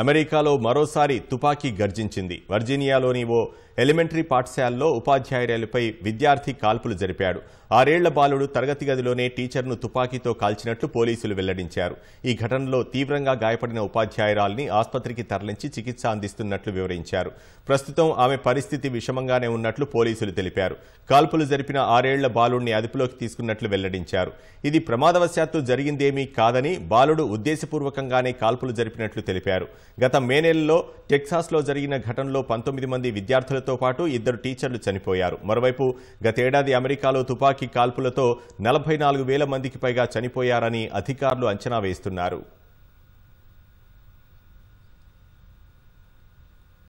అమెరికాలో మరోసారి తుపాకీ గర్జించింది వర్జీనియాలోని ఓ ఎలిమెంటరీ పాఠశాలలో ఉపాధ్యాయురాలపై విద్యార్థి కాల్పులు జరిపాడు ఆరేళ్ల బాలుడు తరగతి గదిలోనే టీచర్ను తుపాకీతో కాల్చినట్లు పోలీసులు వెల్లడించారు ఈ ఘటనలో తీవ్రంగా గాయపడిన ఉపాధ్యాయురాల్ని ఆసుపత్రికి తరలించి చికిత్స అందిస్తున్నట్లు వివరించారు ప్రస్తుతం ఆమె పరిస్థితి విషమంగానే ఉన్నట్లు పోలీసులు తెలిపారు కాల్పులు జరిపిన ఆరేళ్ల బాలుడిని అదుపులోకి తీసుకున్నట్లు వెల్లడించారు ఇది ప్రమాదవశాత్తు జరిగిందేమీ కాదని బాలుడు ఉద్దేశపూర్వకంగానే కాల్పులు జరిపినట్లు తెలిపారు గత మే నెలలో టెక్సాస్లో జరిగిన ఘటనలో పంతొమ్మిది మంది విద్యార్థులతో పాటు ఇద్దరు టీచర్లు చనిపోయారు మరోవైపు గతేడాది అమెరికాలో తుపాకీ కాల్పులతో నలభై మందికి పైగా చనిపోయారని అధికారులు అంచనా వేస్తున్నారు